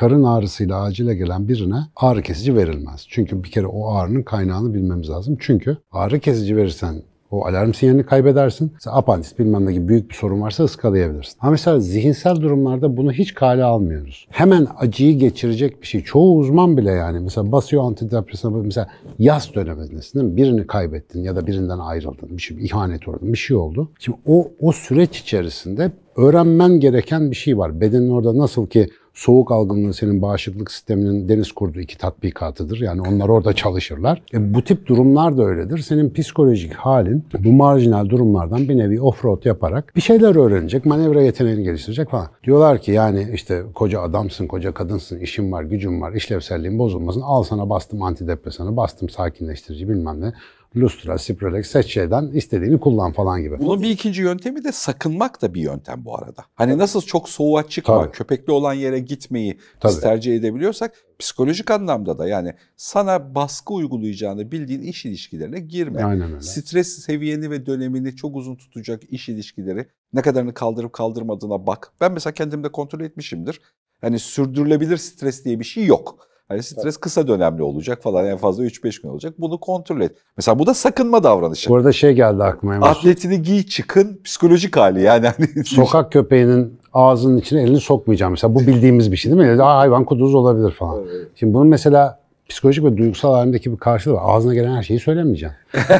karın ağrısıyla acile gelen birine ağrı kesici verilmez. Çünkü bir kere o ağrının kaynağını bilmemiz lazım. Çünkü ağrı kesici verirsen o alarm sinyalini kaybedersin. Mesela apandis bilmem ne gibi büyük bir sorun varsa ıskalayabilirsin. Ama mesela zihinsel durumlarda bunu hiç kale almıyoruz. Hemen acıyı geçirecek bir şey. Çoğu uzman bile yani mesela basıyor antidepresan mesela yaz dönemindesin Birini kaybettin ya da birinden ayrıldın. Bir şey, bir ihanet oldu, Bir şey oldu. Şimdi o, o süreç içerisinde öğrenmen gereken bir şey var. Bedenin orada nasıl ki soğuk algınlığı senin bağışıklık sisteminin deniz kurduğu iki tatbikatıdır. Yani onlar orada çalışırlar. E, bu tip durumlar da öyledir. Senin psikolojik halin bu marjinal durumlardan bir nevi off road yaparak bir şeyler öğrenecek, manevra yeteneğini geliştirecek falan. Diyorlar ki yani işte koca adamsın, koca kadınsın, işin var, gücün var, işlevselliğin bozulmasın. Al sana bastım antidepresanı, bastım sakinleştirici bilmem ne lustra, spirolex saç şeyden istediğini kullan falan gibi. Bunun bir ikinci yöntemi de sakınmak da bir yöntem bu arada. Hani nasıl çok soğuğa çıkma, Tabii. köpekli olan yere gitmeyi biz tercih edebiliyorsak psikolojik anlamda da yani sana baskı uygulayacağını bildiğin iş ilişkilerine girme. Aynen öyle. Stres seviyeni ve dönemini çok uzun tutacak iş ilişkileri ne kadarını kaldırıp kaldırmadığına bak. Ben mesela kendimde kontrol etmişimdir. Hani sürdürülebilir stres diye bir şey yok. Hani stres Tabii. kısa dönemli olacak falan en fazla 3-5 gün olacak. Bunu kontrol et. Mesela bu da sakınma davranışı. Burada şey geldi aklıma. Atletini giy çıkın psikolojik hali yani. Hani... Sokak köpeğinin ağzının içine elini sokmayacağım. Mesela bu bildiğimiz bir şey değil mi? Aa, hayvan kuduz olabilir falan. Evet. Şimdi bunun mesela psikolojik ve duygusal halindeki bir karşılığı var. Ağzına gelen her şeyi söylemeyeceğim.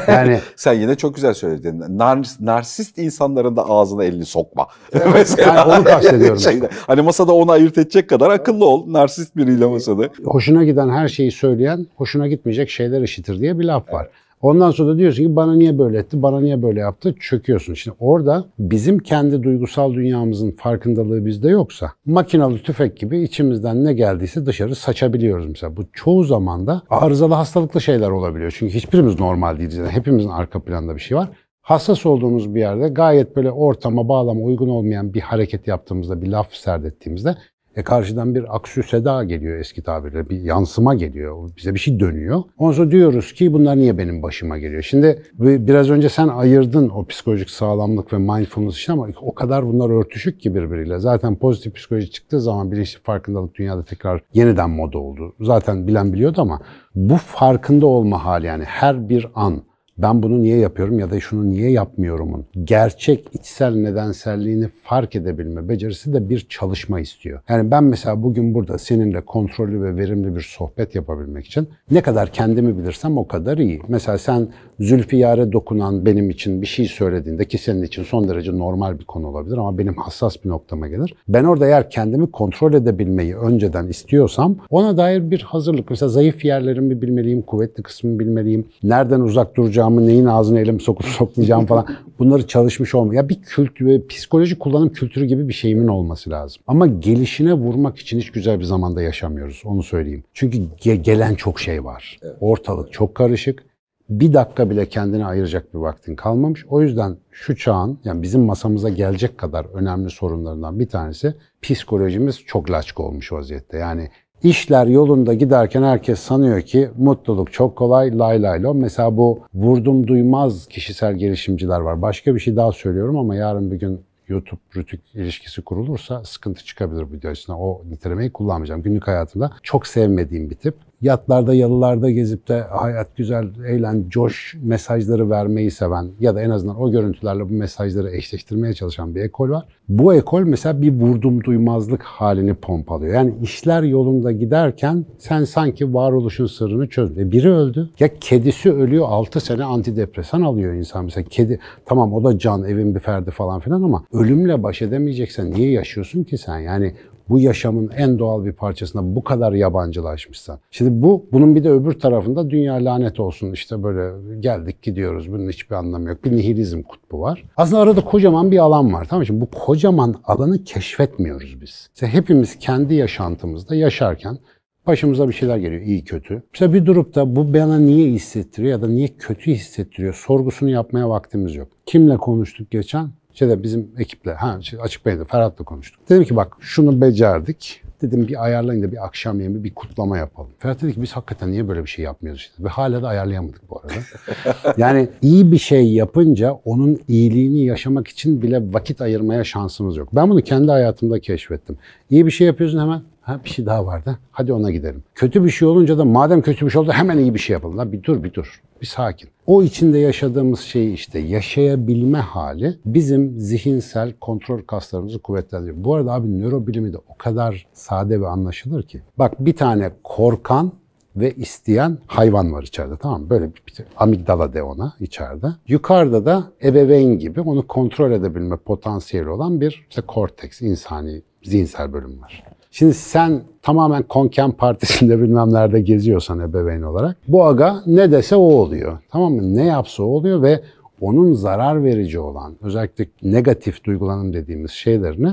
Yani sen yine çok güzel söyledin. Nar, narsist insanların da ağzına elini sokma. Evet, Mesela, yani onu kastediyorum. Şeyde, hani masada onu ayırt edecek kadar akıllı ol. Narsist biriyle masada. Hoşuna giden her şeyi söyleyen, hoşuna gitmeyecek şeyler işitir diye bir laf var. Evet. Ondan sonra da diyorsun ki bana niye böyle etti, bana niye böyle yaptı çöküyorsun. Şimdi orada bizim kendi duygusal dünyamızın farkındalığı bizde yoksa makinalı tüfek gibi içimizden ne geldiyse dışarı saçabiliyoruz mesela. Bu çoğu zaman da arızalı hastalıklı şeyler olabiliyor. Çünkü hiçbirimiz normal değiliz. hepimizin arka planda bir şey var hassas olduğumuz bir yerde gayet böyle ortama bağlama uygun olmayan bir hareket yaptığımızda, bir laf serdettiğimizde e karşıdan bir aksü seda geliyor eski tabirle. Bir yansıma geliyor. Bize bir şey dönüyor. Ondan sonra diyoruz ki bunlar niye benim başıma geliyor? Şimdi biraz önce sen ayırdın o psikolojik sağlamlık ve mindfulness için ama o kadar bunlar örtüşük ki birbiriyle. Zaten pozitif psikoloji çıktığı zaman bilinçli farkındalık dünyada tekrar yeniden moda oldu. Zaten bilen biliyordu ama bu farkında olma hali yani her bir an ben bunu niye yapıyorum ya da şunu niye yapmıyorumun gerçek içsel nedenselliğini fark edebilme becerisi de bir çalışma istiyor. Yani ben mesela bugün burada seninle kontrollü ve verimli bir sohbet yapabilmek için ne kadar kendimi bilirsem o kadar iyi. Mesela sen Zülfiyar'e dokunan benim için bir şey söylediğinde ki senin için son derece normal bir konu olabilir ama benim hassas bir noktama gelir. Ben orada eğer kendimi kontrol edebilmeyi önceden istiyorsam ona dair bir hazırlık. Mesela zayıf yerlerimi bilmeliyim, kuvvetli kısmımı bilmeliyim, nereden uzak duracağımı, neyin ağzına elime sokup sokmayacağım falan. Bunları çalışmış olma. Ya bir kültür, psikoloji kullanım kültürü gibi bir şeyimin olması lazım. Ama gelişine vurmak için hiç güzel bir zamanda yaşamıyoruz. Onu söyleyeyim. Çünkü ge- gelen çok şey var. Ortalık çok karışık bir dakika bile kendine ayıracak bir vaktin kalmamış. O yüzden şu çağın yani bizim masamıza gelecek kadar önemli sorunlarından bir tanesi psikolojimiz çok laçka olmuş vaziyette. Yani işler yolunda giderken herkes sanıyor ki mutluluk çok kolay, lay lay lay. Mesela bu vurdum duymaz kişisel gelişimciler var. Başka bir şey daha söylüyorum ama yarın bir gün YouTube rütük ilişkisi kurulursa sıkıntı çıkabilir bu videosuna. O nitelemeyi kullanmayacağım. Günlük hayatımda çok sevmediğim bir tip yatlarda, yalılarda gezip de hayat güzel, eğlen, coş mesajları vermeyi seven ya da en azından o görüntülerle bu mesajları eşleştirmeye çalışan bir ekol var. Bu ekol mesela bir vurdum duymazlık halini pompalıyor. Yani işler yolunda giderken sen sanki varoluşun sırrını çözdün. E biri öldü. Ya kedisi ölüyor 6 sene antidepresan alıyor insan mesela. Kedi tamam o da can evin bir ferdi falan filan ama ölümle baş edemeyeceksen niye yaşıyorsun ki sen? Yani bu yaşamın en doğal bir parçasına bu kadar yabancılaşmışsan. Şimdi bu bunun bir de öbür tarafında dünya lanet olsun işte böyle geldik gidiyoruz bunun hiçbir anlamı yok. Bir nihilizm kutbu var. Aslında arada kocaman bir alan var tamam mı? Şimdi bu kocaman alanı keşfetmiyoruz biz. İşte hepimiz kendi yaşantımızda yaşarken başımıza bir şeyler geliyor iyi kötü. İşte bir durup da bu bana niye hissettiriyor ya da niye kötü hissettiriyor sorgusunu yapmaya vaktimiz yok. Kimle konuştuk geçen? Şeyde bizim ekiple, ha, şey, Açık Bey'de Ferhat'la konuştuk. Dedim ki bak şunu becerdik. Dedim bir ayarlayın da bir akşam yemeği bir kutlama yapalım. Ferhat dedi ki biz hakikaten niye böyle bir şey yapmıyoruz işte. Ve hala da ayarlayamadık bu arada. yani iyi bir şey yapınca onun iyiliğini yaşamak için bile vakit ayırmaya şansımız yok. Ben bunu kendi hayatımda keşfettim. İyi bir şey yapıyorsun hemen Ha bir şey daha vardı. Hadi ona gidelim. Kötü bir şey olunca da madem kötü bir şey oldu hemen iyi bir şey yapalım. Lan bir dur bir dur. Bir sakin. O içinde yaşadığımız şey işte yaşayabilme hali bizim zihinsel kontrol kaslarımızı kuvvetlendiriyor. Bu arada abi nörobilimi de o kadar sade ve anlaşılır ki. Bak bir tane korkan ve isteyen hayvan var içeride tamam mı? Böyle bir, bir amigdala de ona içeride. Yukarıda da ebeveyn gibi onu kontrol edebilme potansiyeli olan bir işte korteks, insani zihinsel bölüm var. Şimdi sen tamamen konken partisinde bilmem nerede geziyorsan ebeveyn olarak bu aga ne dese o oluyor. Tamam mı? Ne yapsa o oluyor ve onun zarar verici olan özellikle negatif duygulanım dediğimiz şeylerini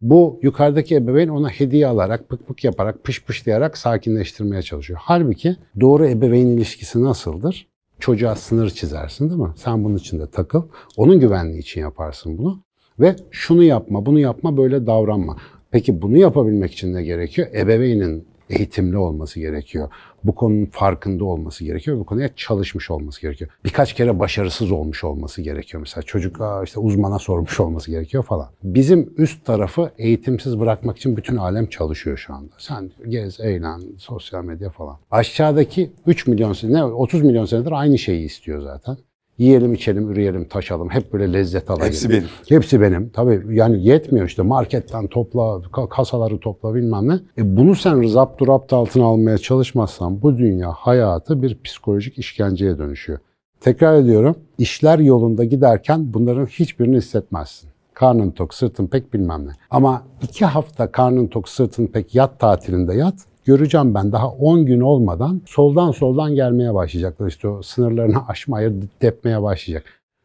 bu yukarıdaki ebeveyn ona hediye alarak, pık pık yaparak, pış pışlayarak sakinleştirmeye çalışıyor. Halbuki doğru ebeveyn ilişkisi nasıldır? Çocuğa sınır çizersin değil mi? Sen bunun için de takıl. Onun güvenliği için yaparsın bunu. Ve şunu yapma, bunu yapma, böyle davranma. Peki bunu yapabilmek için ne gerekiyor? Ebeveynin eğitimli olması gerekiyor. Bu konunun farkında olması gerekiyor. Bu konuya çalışmış olması gerekiyor. Birkaç kere başarısız olmuş olması gerekiyor. Mesela çocuk işte uzmana sormuş olması gerekiyor falan. Bizim üst tarafı eğitimsiz bırakmak için bütün alem çalışıyor şu anda. Sen gez, eğlen, sosyal medya falan. Aşağıdaki 3 milyon ne 30 milyon senedir aynı şeyi istiyor zaten. Yiyelim, içelim, üreyelim, taşalım. Hep böyle lezzet alayım. Hepsi benim. Hepsi benim. Tabii yani yetmiyor işte. Marketten topla, kasaları topla bilmem ne. E bunu sen zapt rapt altına almaya çalışmazsan bu dünya hayatı bir psikolojik işkenceye dönüşüyor. Tekrar ediyorum. işler yolunda giderken bunların hiçbirini hissetmezsin. Karnın tok, sırtın pek bilmem ne. Ama iki hafta karnın tok, sırtın pek yat tatilinde yat göreceğim ben daha 10 gün olmadan soldan soldan gelmeye başlayacaklar. İşte o sınırlarını aşmaya, depmeye başlayacak.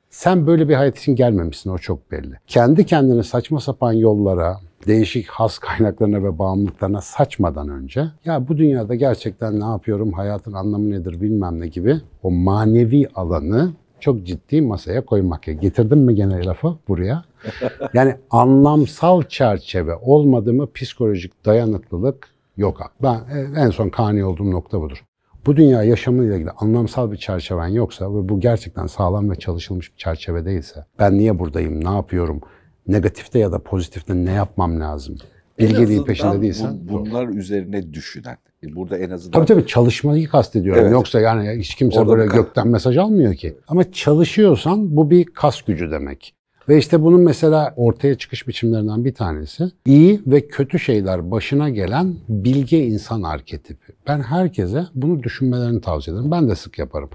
Sen böyle bir hayat için gelmemişsin o çok belli. Kendi kendini saçma sapan yollara, değişik has kaynaklarına ve bağımlılıklarına saçmadan önce ya bu dünyada gerçekten ne yapıyorum, hayatın anlamı nedir bilmem ne gibi o manevi alanı çok ciddi masaya koymak. Ya. Getirdin mi gene lafı buraya? Yani anlamsal çerçeve olmadı mı psikolojik dayanıklılık Yok Ben en son kani olduğum nokta budur. Bu dünya yaşamıyla ilgili anlamsal bir çerçeven yoksa ve bu gerçekten sağlam ve çalışılmış bir çerçeve değilse ben niye buradayım, ne yapıyorum, negatifte ya da pozitifte ne yapmam lazım? Bilgeliği peşinde değilsen. Bu, bunlar doğru. üzerine düşünen. Burada en azından... Tabii tabii çalışmayı kastediyorum. Evet. Yoksa yani hiç kimse Orada böyle gökten mesaj almıyor ki. Ama çalışıyorsan bu bir kas gücü demek. Ve işte bunun mesela ortaya çıkış biçimlerinden bir tanesi iyi ve kötü şeyler başına gelen bilge insan arketipi. Ben herkese bunu düşünmelerini tavsiye ederim. Ben de sık yaparım.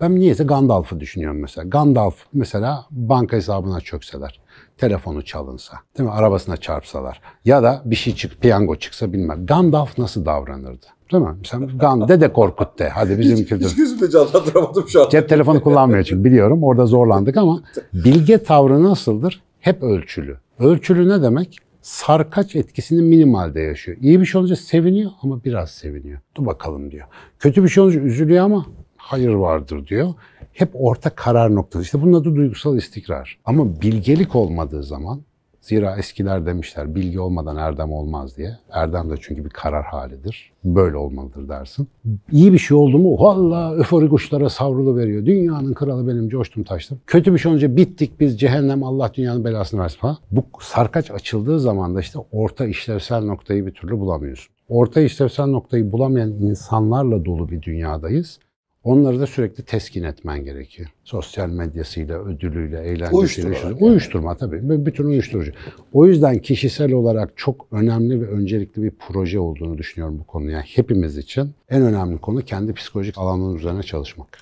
Ben niyeyse Gandalf'ı düşünüyorum mesela. Gandalf mesela banka hesabına çökseler telefonu çalınsa, değil mi? Arabasına çarpsalar ya da bir şey çık, piyango çıksa bilmem. Gandalf nasıl davranırdı? Değil mi? Sen Gan, Dede Korkut de. Hadi bizim hiç, kültür. Hiç gözümde canlandıramadım şu an. Cep telefonu kullanmıyor çünkü biliyorum. Orada zorlandık ama bilge tavrı nasıldır? Hep ölçülü. Ölçülü ne demek? sarkaç etkisini minimalde yaşıyor. İyi bir şey olunca seviniyor ama biraz seviniyor. Dur bakalım diyor. Kötü bir şey olunca üzülüyor ama hayır vardır diyor. Hep orta karar noktası. İşte bunun adı duygusal istikrar. Ama bilgelik olmadığı zaman Zira eskiler demişler bilgi olmadan erdem olmaz diye. Erdem de çünkü bir karar halidir. Böyle olmalıdır dersin. İyi bir şey oldu mu valla öfori kuşlara savrulu veriyor. Dünyanın kralı benim coştum taştım. Kötü bir şey olunca bittik biz cehennem Allah dünyanın belasını versin falan. Bu sarkaç açıldığı zaman da işte orta işlevsel noktayı bir türlü bulamıyorsun. Orta işlevsel noktayı bulamayan insanlarla dolu bir dünyadayız. Onları da sürekli teskin etmen gerekiyor. Sosyal medyasıyla, ödülüyle, eğlencesiyle. Uyuşturma. Uyuşturma tabii. Bütün uyuşturucu. O yüzden kişisel olarak çok önemli ve öncelikli bir proje olduğunu düşünüyorum bu konuya. Hepimiz için en önemli konu kendi psikolojik alanının üzerine çalışmak.